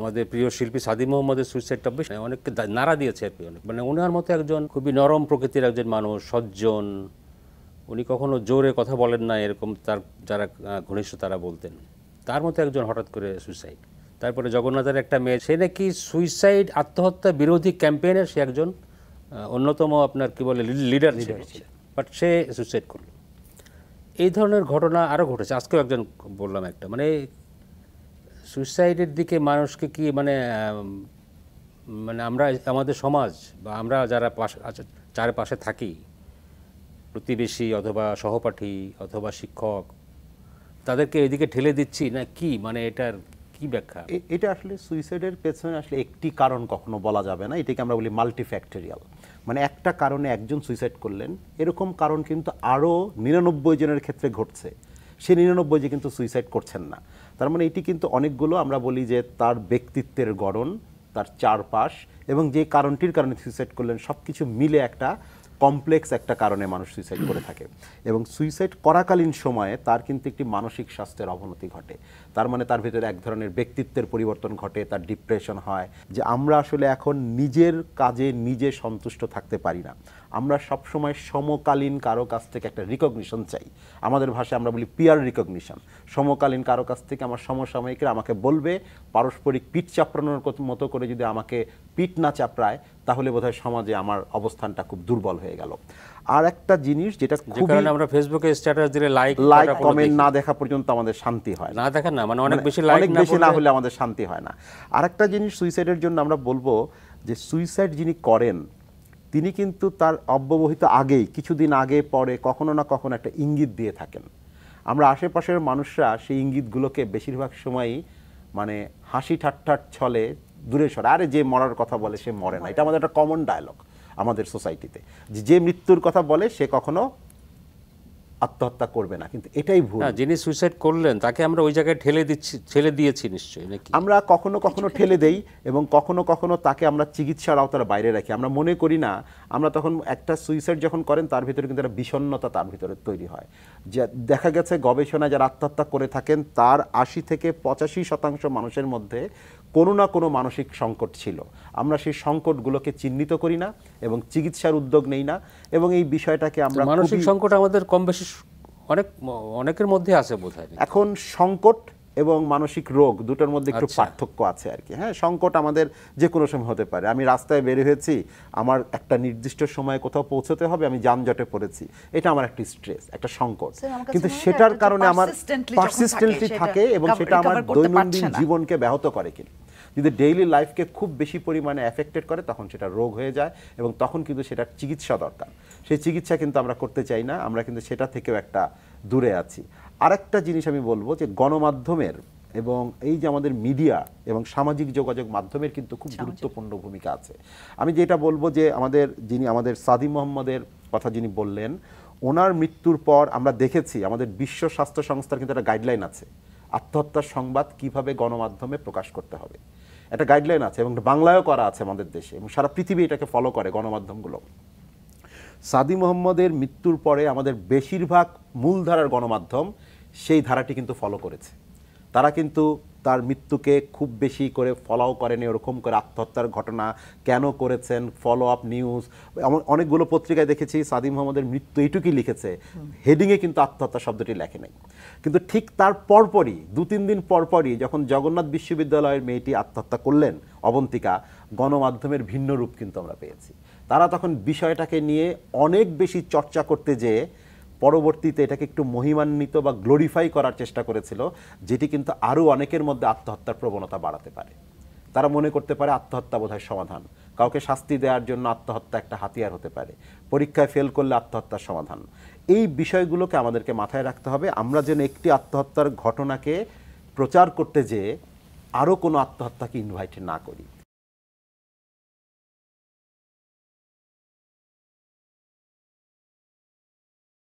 আমাদের প্রিয় শিল্পী সাদি মোহাম্মদের সুইসাইডটা বেশ অনেককে নাড়া দিয়েছে আর কি অনেক মানে ওনার মতো একজন খুবই নরম প্রকৃতির একজন মানুষ সজ্জন উনি কখনো জোরে কথা বলেন না এরকম তার যারা ঘনিষ্ঠ তারা বলতেন তার মতো একজন হঠাৎ করে সুইসাইড তারপরে জগন্নাথের একটা মেয়ে সে নাকি সুইসাইড আত্মহত্যা বিরোধী ক্যাম্পেইনের সে একজন অন্যতম আপনার কি বলে লিডার লিডার বাট সে সুইসাইড করলো এই ধরনের ঘটনা আরও ঘটেছে আজকেও একজন বললাম একটা মানে সুইসাইডের দিকে মানুষকে কি মানে মানে আমরা আমাদের সমাজ বা আমরা যারা পাশে আচ্ছা, চারপাশে থাকি প্রতিবেশী অথবা সহপাঠী অথবা শিক্ষক তাদেরকে এদিকে ঠেলে দিচ্ছি না কি মানে এটার কি ব্যাখ্যা এটা আসলে সুইসাইডের পেছনে আসলে একটি কারণ কখনো বলা যাবে না এটাকে আমরা বলি মাল্টিফ্যাক্টেরিয়াল মানে একটা কারণে একজন সুইসাইড করলেন এরকম কারণ কিন্তু আরও নিরানব্বই জনের ক্ষেত্রে ঘটছে সে নিরানব্বই যে কিন্তু সুইসাইড করছেন না তার মানে এটি কিন্তু অনেকগুলো আমরা বলি যে তার ব্যক্তিত্বের গড়ন তার চারপাশ এবং যে কারণটির কারণে সুইসাইড করলেন সব কিছু মিলে একটা কমপ্লেক্স একটা কারণে মানুষ সুইসাইড করে থাকে এবং সুইসাইড করাকালীন সময়ে তার কিন্তু একটি মানসিক স্বাস্থ্যের অবনতি ঘটে তার মানে তার ভিতরে এক ধরনের ব্যক্তিত্বের পরিবর্তন ঘটে তার ডিপ্রেশন হয় যে আমরা আসলে এখন নিজের কাজে নিজে সন্তুষ্ট থাকতে পারি না আমরা সবসময় সমকালীন কারো কাছ থেকে একটা রিকগনিশন চাই আমাদের ভাষায় আমরা বলি পিয়ার রিকগনিশন সমকালীন কারো কাছ থেকে আমার সমসাময়িকরা আমাকে বলবে পারস্পরিক পিঠ চাপড়ানোর মতো করে যদি আমাকে পিঠ না চাপড়ায় তাহলে বোধহয় সমাজে আমার অবস্থানটা খুব দুর্বল হয়ে হয়ে গেল আর একটা জিনিস যেটা খুবই আমরা ফেসবুকে স্ট্যাটাস দিলে লাইক লাইক কমেন্ট না দেখা পর্যন্ত আমাদের শান্তি হয় না দেখা না মানে অনেক মানে বেশি লাইক অনেক বেশি না হলে আমাদের শান্তি হয় না আর একটা জিনিস সুইসাইডের জন্য আমরা বলবো যে সুইসাইড যিনি করেন তিনি কিন্তু তার অব্যবহিত আগেই কিছুদিন আগে পরে কখনো না কখনো একটা ইঙ্গিত দিয়ে থাকেন আমরা আশেপাশের মানুষরা সেই ইঙ্গিতগুলোকে বেশিরভাগ সময়ই মানে হাসি ঠাট্টার ছলে দূরে সরে আরে যে মরার কথা বলে সে মরে না এটা আমাদের একটা কমন ডায়লগ আমাদের সোসাইটিতে যে মৃত্যুর কথা বলে সে কখনো আত্মহত্যা করবে না কিন্তু এটাই ভুল যিনি সুইসাইড করলেন তাকে আমরা ওই জায়গায় ঠেলে দিচ্ছি ঠেলে দিয়েছি নিশ্চয়ই নাকি আমরা কখনো কখনো ঠেলে দেই এবং কখনো কখনো তাকে আমরা চিকিৎসার আওতার বাইরে রাখি আমরা মনে করি না আমরা তখন একটা সুইসাইড যখন করেন তার ভিতরে কিন্তু একটা বিষণ্নতা তার ভিতরে তৈরি হয় যে দেখা গেছে গবেষণা যারা আত্মহত্যা করে থাকেন তার আশি থেকে পঁচাশি শতাংশ মানুষের মধ্যে কোনো না কোনো মানসিক সংকট ছিল আমরা সেই সংকটগুলোকে চিহ্নিত করি না এবং চিকিৎসার উদ্যোগ নেই না এবং এই বিষয়টাকে আমরা মানসিক সংকট আমাদের কম বেশি অনেক অনেকের মধ্যে আছে বোধ এখন সংকট এবং মানসিক রোগ দুটোর মধ্যে একটু আচ্ছা। পার্থক্য আছে আর কি হ্যাঁ সংকট আমাদের যে কোনো সময় হতে পারে আমি রাস্তায় বের হয়েছি আমার একটা নির্দিষ্ট সময়ে কোথাও পৌঁছতে হবে আমি যানজটে পড়েছি এটা আমার একটা স্ট্রেস একটা সংকট কিন্তু সেটার কারণে আমার পার্সিস্টেন্টলি থাকে এবং সেটা আমার দৈনন্দিন জীবনকে ব্যাহত করে কিন্তু যদি ডেইলি লাইফকে খুব বেশি পরিমাণে অ্যাফেক্টেড করে তখন সেটা রোগ হয়ে যায় এবং তখন কিন্তু সেটার চিকিৎসা দরকার সেই চিকিৎসা কিন্তু আমরা করতে চাই না আমরা কিন্তু সেটা থেকেও একটা দূরে আছি আরেকটা জিনিস আমি বলবো যে গণমাধ্যমের এবং এই যে আমাদের মিডিয়া এবং সামাজিক যোগাযোগ মাধ্যমের কিন্তু খুব গুরুত্বপূর্ণ ভূমিকা আছে আমি যেটা বলবো যে আমাদের যিনি আমাদের সাদি মোহাম্মদের কথা যিনি বললেন ওনার মৃত্যুর পর আমরা দেখেছি আমাদের বিশ্ব স্বাস্থ্য সংস্থার কিন্তু একটা গাইডলাইন আছে আত্মহত্যার সংবাদ কিভাবে গণমাধ্যমে প্রকাশ করতে হবে একটা গাইডলাইন আছে এবং বাংলায়ও করা আছে আমাদের দেশে এবং সারা পৃথিবী এটাকে ফলো করে গণমাধ্যমগুলো সাদি মোহাম্মদের মৃত্যুর পরে আমাদের বেশিরভাগ মূলধারার গণমাধ্যম সেই ধারাটি কিন্তু ফলো করেছে তারা কিন্তু তার মৃত্যুকে খুব বেশি করে ফলাও করেনি ওরকম করে আত্মহত্যার ঘটনা কেন করেছেন ফলো আপ নিউজ এমন অনেকগুলো পত্রিকায় দেখেছি সাদিম মোহাম্মদের মৃত্যু এইটুকুই লিখেছে হেডিংয়ে কিন্তু আত্মহত্যা শব্দটি লেখে নাই কিন্তু ঠিক তার পরপরই দু তিন দিন পরপরই যখন জগন্নাথ বিশ্ববিদ্যালয়ের মেয়েটি আত্মহত্যা করলেন অবন্তিকা গণমাধ্যমের ভিন্ন রূপ কিন্তু আমরা পেয়েছি তারা তখন বিষয়টাকে নিয়ে অনেক বেশি চর্চা করতে যেয়ে পরবর্তীতে এটাকে একটু মহিমান্বিত বা গ্লোরিফাই করার চেষ্টা করেছিল যেটি কিন্তু আরও অনেকের মধ্যে আত্মহত্যার প্রবণতা বাড়াতে পারে তারা মনে করতে পারে আত্মহত্যা বোধহয় সমাধান কাউকে শাস্তি দেওয়ার জন্য আত্মহত্যা একটা হাতিয়ার হতে পারে পরীক্ষায় ফেল করলে আত্মহত্যার সমাধান এই বিষয়গুলোকে আমাদেরকে মাথায় রাখতে হবে আমরা যেন একটি আত্মহত্যার ঘটনাকে প্রচার করতে যেয়ে আরও কোনো আত্মহত্যাকে ইনভাইট না করি